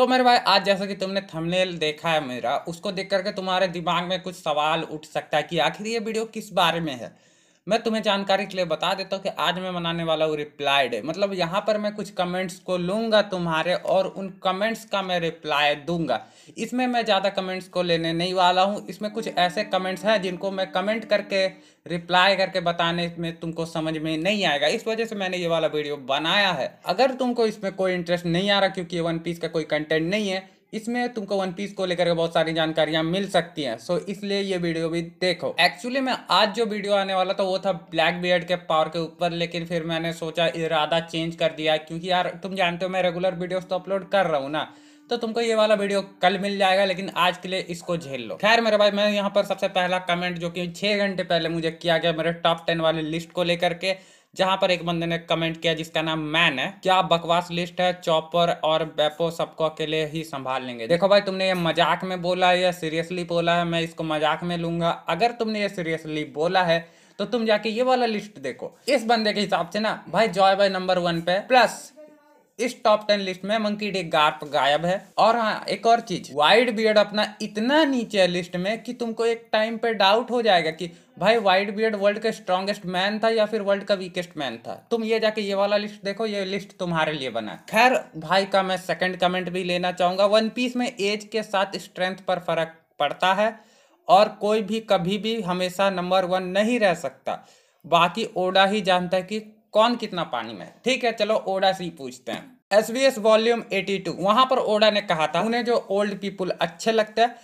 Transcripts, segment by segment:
तो मेरे भाई आज जैसा कि तुमने थंबनेल देखा है मेरा उसको देख करके तुम्हारे दिमाग में कुछ सवाल उठ सकता है कि आखिर ये वीडियो किस बारे में है मैं तुम्हें जानकारी के लिए बता देता हूँ कि आज मैं मनाने वाला हूँ रिप्लाई डे मतलब यहाँ पर मैं कुछ कमेंट्स को लूँगा तुम्हारे और उन कमेंट्स का मैं रिप्लाई दूंगा इसमें मैं ज़्यादा कमेंट्स को लेने नहीं वाला हूँ इसमें कुछ ऐसे कमेंट्स हैं जिनको मैं कमेंट करके रिप्लाई करके बताने में तुमको समझ में नहीं आएगा इस वजह से मैंने ये वाला वीडियो बनाया है अगर तुमको इसमें कोई इंटरेस्ट नहीं आ रहा क्योंकि वन पीस का कोई कंटेंट नहीं है इसमें तुमको वन पीस को लेकर के बहुत सारी जानकारियां मिल सकती हैं सो इसलिए ये वीडियो भी देखो एक्चुअली मैं आज जो वीडियो आने वाला था वो था ब्लैक बियर्ड के पावर के ऊपर लेकिन फिर मैंने सोचा इरादा चेंज कर दिया क्योंकि यार तुम जानते हो मैं रेगुलर वीडियोज तो अपलोड कर रहा हूँ ना तो तुमको ये वाला वीडियो कल मिल जाएगा लेकिन आज के लिए इसको झेल लो खैर मेरे भाई मैं यहाँ पर सबसे पहला कमेंट जो कि छः घंटे पहले मुझे किया गया मेरे टॉप टेन वाले लिस्ट को लेकर के जहां पर एक बंदे ने कमेंट किया जिसका नाम मैन है क्या बकवास लिस्ट है चॉपर और बेपो सबको अकेले ही संभाल लेंगे देखो भाई तुमने ये मजाक में बोला या सीरियसली बोला है मैं इसको मजाक में लूंगा अगर तुमने ये सीरियसली बोला है तो तुम जाके ये वाला लिस्ट देखो इस बंदे के हिसाब से ना भाई जॉय बाय नंबर वन पे प्लस इस टॉप टेन लिस्ट में मंकी डे गार्प गायब है और हाँ एक और चीज वाइड बियर्ड अपना इतना नीचे है लिस्ट में कि तुमको एक टाइम पे डाउट हो जाएगा कि भाई वाइड बियर्ड वर्ल्ड का स्ट्रॉन्गेस्ट मैन था या फिर वर्ल्ड का वीकेस्ट मैन था तुम ये जाके ये वाला लिस्ट देखो ये लिस्ट तुम्हारे लिए बना खैर भाई का मैं सेकंड कमेंट भी लेना चाहूंगा वन पीस में एज के साथ स्ट्रेंथ पर फर्क पड़ता है और कोई भी कभी भी हमेशा नंबर वन नहीं रह सकता बाकी ओडा ही जानता है कि कौन कितना पानी में ठीक है चलो ओडा से ही पूछते हैं S V S volume eighty two वहां पर ओडा ने कहा था उन्हें जो ओल्ड पीपुल अच्छे लगते हैं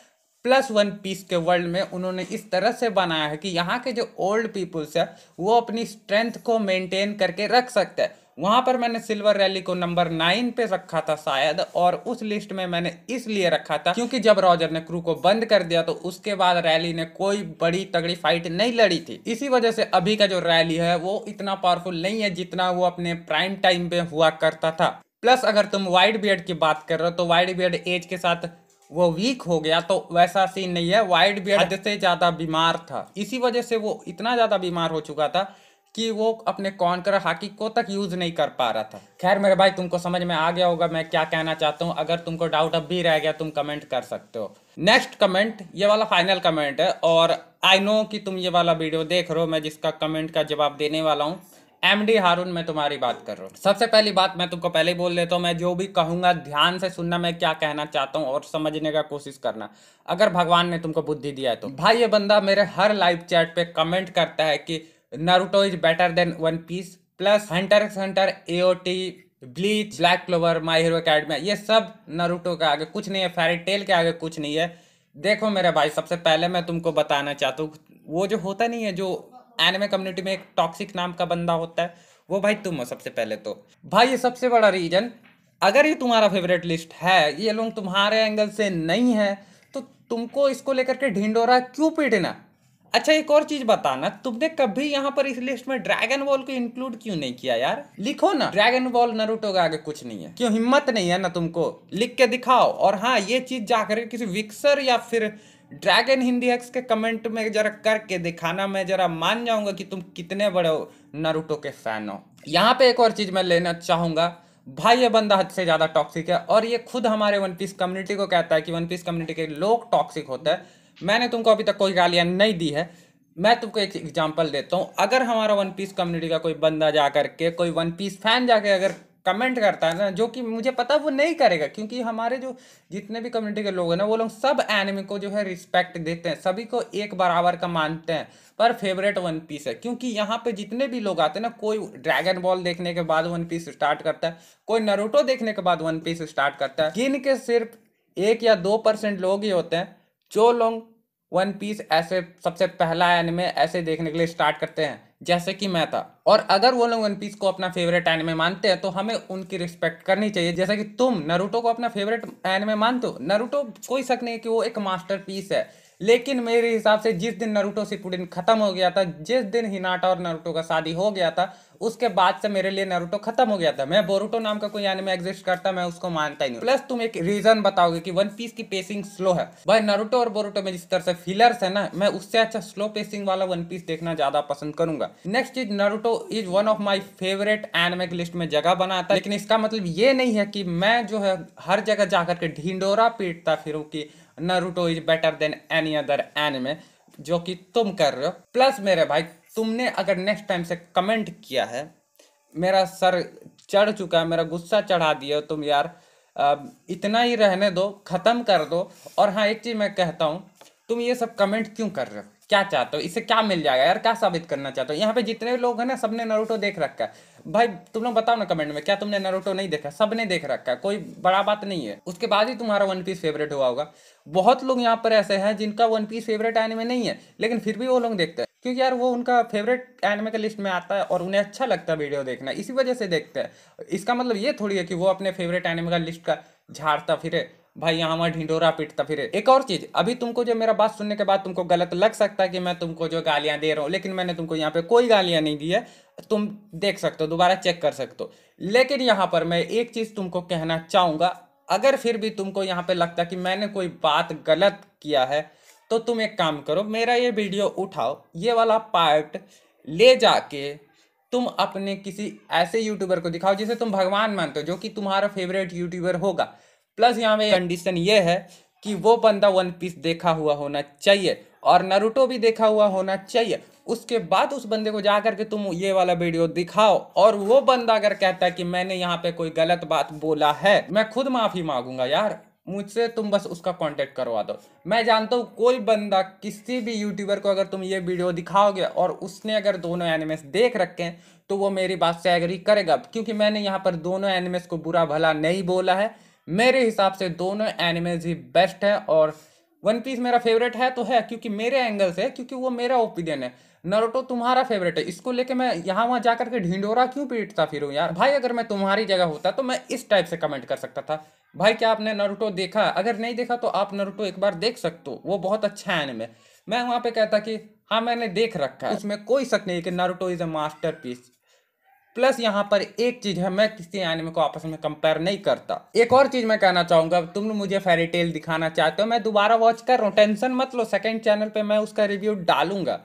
प्लस वन पीस के वर्ल्ड में उन्होंने इस तरह से बनाया है कि यहाँ के जो ओल्ड पीपुल्स है वो अपनी स्ट्रेंथ को मेंटेन करके रख सकते हैं वहाँ पर मैंने सिल्वर रैली को नंबर नाइन पे रखा था शायद और उस लिस्ट में मैंने इसलिए रखा था क्योंकि जब रॉजर ने क्रू को बंद कर दिया तो उसके बाद रैली ने कोई बड़ी तगड़ी फाइट नहीं लड़ी थी इसी वजह से अभी का जो रैली है वो इतना पावरफुल नहीं है जितना वो अपने प्राइम टाइम पे हुआ करता था प्लस अगर तुम वाइड बियड की बात कर रहे हो तो वाइड बियड एज के साथ वो वीक हो गया तो वैसा सीन नहीं है वाइड बियर्ड से ज़्यादा बीमार था इसी वजह से वो इतना ज़्यादा बीमार हो चुका था कि वो अपने कॉनकर हाकी को तक यूज़ नहीं कर पा रहा था खैर मेरे भाई तुमको समझ में आ गया होगा मैं क्या कहना चाहता हूँ अगर तुमको डाउट अब भी रह गया तुम कमेंट कर सकते हो नेक्स्ट कमेंट ये वाला फाइनल कमेंट है और आई नो कि तुम ये वाला वीडियो देख रहे हो मैं जिसका कमेंट का जवाब देने वाला हूँ एम डी हारून मैं तुम्हारी बात कर रहा हूँ सबसे पहली बात मैं तुमको पहले ही बोल देता हूँ मैं जो भी कहूँगा ध्यान से सुनना मैं क्या कहना चाहता हूँ और समझने का कोशिश करना अगर भगवान ने तुमको बुद्धि दिया है तो भाई ये बंदा मेरे हर लाइव चैट पे कमेंट करता है कि naruto is better than one piece plus Hunter x Hunter टी Bleach Black Clover My Hero Academia ये सब नारुतो का आगे कुछ नहीं है फेरी टेल के आगे कुछ नहीं है देखो मेरे भाई सबसे पहले मैं तुमको बताना चाहता हूँ वो जो होता नहीं है जो एनिमे कम्युनिटी में एक टॉक्सिक नाम का बंदा होता है वो भाई तुम हो सबसे पहले तो भाई ये सबसे बड़ा रीजन अगर ये तुम्हारा फेवरेट लिस्ट है ये लोग तुम्हारे एंगल से नहीं है तो तुमको इसको लेकर के ढिंडोरा क्यों पीटना अच्छा एक और चीज बताना तुमने कभी यहाँ पर इस लिस्ट में ड्रैगन बॉल को इंक्लूड क्यों नहीं किया यार लिखो ना ड्रैगन बॉल नरूटो का आगे कुछ नहीं है क्यों हिम्मत नहीं है ना तुमको लिख के दिखाओ और हाँ ये चीज जाकर किसी विक्सर या फिर ड्रैगन हिंदी एक्स के कमेंट में जरा करके दिखाना मैं जरा मान जाऊंगा कि तुम कितने बड़े हो नरूटो के फैन हो यहाँ पे एक और चीज मैं लेना चाहूंगा भाई ये बंदा हद से ज़्यादा टॉक्सिक है और ये खुद हमारे वन पीस कम्युनिटी को कहता है कि वन पीस कम्युनिटी के लोग टॉक्सिक होते हैं मैंने तुमको अभी तक कोई गालियाँ नहीं दी है मैं तुमको एक एग्जाम्पल देता हूँ अगर हमारा वन पीस कम्युनिटी का कोई बंदा जा करके कोई वन पीस फैन जाके अगर कमेंट करता है ना जो कि मुझे पता वो नहीं करेगा क्योंकि हमारे जो जितने भी कम्युनिटी के लोग हैं ना वो लोग सब एनिमे को जो है रिस्पेक्ट देते हैं सभी को एक बराबर का मानते हैं पर फेवरेट वन पीस है क्योंकि यहाँ पे जितने भी लोग आते हैं ना कोई ड्रैगन बॉल देखने के बाद वन पीस स्टार्ट करता है कोई नरूटो देखने के बाद वन पीस स्टार्ट करता है जिनके के सिर्फ एक या दो परसेंट लोग ही होते हैं जो लोग वन पीस ऐसे सबसे पहला एनिमे ऐसे देखने के लिए स्टार्ट करते हैं जैसे कि मैं था और अगर वो लोग वन पीस को अपना फेवरेट एनिमे मानते हैं तो हमें उनकी रिस्पेक्ट करनी चाहिए जैसे कि तुम नरूटो को अपना फेवरेट एनिमे मानते हो नरूटो कोई शक नहीं है कि वो एक मास्टर पीस है लेकिन मेरे हिसाब से जिस दिन नरूटो सिपुडिन खत्म हो गया था जिस दिन हिनाटा और नरूटो का शादी हो गया था उसके बाद से मेरे लिए नरूटो खत्म हो गया था मैं बोरूटो नाम का कोई एनिमे एग्जिस्ट करता मैं उसको मानता ही नहीं प्लस तुम एक रीजन बताओगे कि वन पीस की पेसिंग स्लो है भाई नरूटो और बोरूटो में जिस तरह से फिलर्स है ना मैं उससे अच्छा स्लो पेसिंग वाला वन पीस देखना ज्यादा पसंद करूंगा नेक्स्ट चीज Naruto is one of my favourite anime list में जगह बनाता है लेकिन इसका मतलब ये नहीं है कि मैं जो है हर जगह जाकर के ढिंडोरा पीटता फिर की Naruto is better than any other anime जो कि तुम कर रहे हो प्लस मेरे भाई तुमने अगर नेक्स्ट टाइम से कमेंट किया है मेरा सर चढ़ चुका है मेरा गुस्सा चढ़ा दिया तुम यार इतना ही रहने दो ख़त्म कर दो और हाँ एक चीज़ मैं कहता हूँ तुम ये सब कमेंट क्यों कर रहे हो क्या चाहते हो इससे क्या मिल जाएगा यार क्या साबित करना चाहते हो यहाँ पे जितने लोग हैं ना सबने नरूटो देख रखा है भाई तुम लोग बताओ ना कमेंट में क्या तुमने नरूटो नहीं देखा सबने देख रखा है कोई बड़ा बात नहीं है उसके बाद ही तुम्हारा वन पीस फेवरेट हुआ होगा बहुत लोग यहाँ पर ऐसे हैं जिनका वन पीस फेवरेट एनिमे नहीं है लेकिन फिर भी वो लोग देखते हैं क्योंकि यार वो उनका फेवरेट एनिमे के लिस्ट में आता है और उन्हें अच्छा लगता है वीडियो देखना इसी वजह से देखते हैं इसका मतलब ये थोड़ी है कि वो अपने फेवरेट एनिमे का लिस्ट का झाड़ता फिरे भाई यहाँ वहाँ ढिंडोरा पिटता फिर एक और चीज अभी तुमको जो मेरा बात सुनने के बाद तुमको गलत लग सकता है कि मैं तुमको जो गालियाँ दे रहा हूँ लेकिन मैंने तुमको यहाँ पे कोई गालियाँ नहीं दी है तुम देख सकते हो दोबारा चेक कर सकते हो लेकिन यहाँ पर मैं एक चीज़ तुमको कहना चाहूँगा अगर फिर भी तुमको यहाँ पे लगता कि मैंने कोई बात गलत किया है तो तुम एक काम करो मेरा ये वीडियो उठाओ ये वाला पार्ट ले जाके तुम अपने किसी ऐसे यूट्यूबर को दिखाओ जिसे तुम भगवान मानते हो जो कि तुम्हारा फेवरेट यूट्यूबर होगा प्लस यहाँ पे कंडीशन ये है कि वो बंदा वन पीस देखा हुआ होना चाहिए और नरूटो भी देखा हुआ होना चाहिए उसके बाद उस बंदे को जा करके तुम ये वाला वीडियो दिखाओ और वो बंदा अगर कहता है कि मैंने यहाँ पे कोई गलत बात बोला है मैं खुद माफ़ी मांगूंगा यार मुझसे तुम बस उसका कांटेक्ट करवा दो मैं जानता हूँ कोई बंदा किसी भी यूट्यूबर को अगर तुम ये वीडियो दिखाओगे और उसने अगर दोनों एनिमेस देख रखे हैं तो वो मेरी बात से एग्री करेगा क्योंकि मैंने यहाँ पर दोनों एनिमेस को बुरा भला नहीं बोला है मेरे हिसाब से दोनों एनिमेज ही बेस्ट है और वन पीस मेरा फेवरेट है तो है क्योंकि मेरे एंगल से क्योंकि वो मेरा ओपिनियन है नरोटो तुम्हारा फेवरेट है इसको लेके मैं यहाँ वहाँ जाकर के ढिंडोरा क्यों पीटता फिर यार भाई अगर मैं तुम्हारी जगह होता तो मैं इस टाइप से कमेंट कर सकता था भाई क्या आपने नरोटो देखा अगर नहीं देखा तो आप नरोटो एक बार देख सकते हो वो बहुत अच्छा एनिमे मैं वहाँ पे कहता कि हाँ मैंने देख रखा है उसमें कोई शक नहीं कि Naruto is a masterpiece plus यहाँ पर एक चीज़ है मैं किसी एनिमे को आपस में कंपेयर नहीं करता एक और चीज़ मैं कहना चाहूँगा तुम मुझे फेरी टेल दिखाना चाहते हो मैं दोबारा वॉच कर रहा हूँ टेंशन मत लो सेकेंड चैनल पर मैं उसका रिव्यू डालूंगा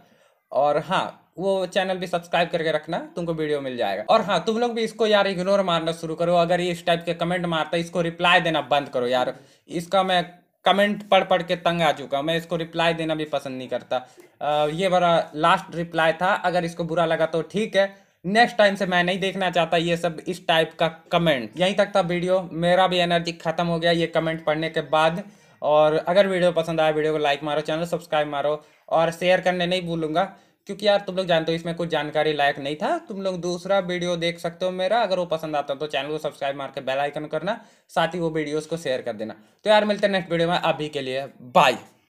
और हाँ वो चैनल भी सब्सक्राइब करके रखना तुमको वीडियो मिल जाएगा और हाँ तुम लोग भी इसको यार इग्नोर मारना शुरू करो अगर ये इस टाइप के कमेंट मारता है इसको रिप्लाई देना बंद करो यार इसका मैं कमेंट पढ़ पढ़ के तंग आ चुका मैं इसको रिप्लाई देना भी पसंद नहीं करता आ, ये बड़ा लास्ट रिप्लाई था अगर इसको बुरा लगा तो ठीक है नेक्स्ट टाइम से मैं नहीं देखना चाहता ये सब इस टाइप का कमेंट यहीं तक था वीडियो मेरा भी एनर्जी खत्म हो गया ये कमेंट पढ़ने के बाद और अगर वीडियो पसंद आया वीडियो को लाइक मारो चैनल सब्सक्राइब मारो और शेयर करने नहीं भूलूंगा क्योंकि यार तुम लोग जानते हो इसमें कुछ जानकारी लायक नहीं था तुम लोग दूसरा वीडियो देख सकते हो मेरा अगर वो पसंद आता तो चैनल को सब्सक्राइब मार के बेल आइकन करना साथ ही वो वीडियोस को शेयर कर देना तो यार मिलते हैं नेक्स्ट वीडियो में अभी के लिए बाय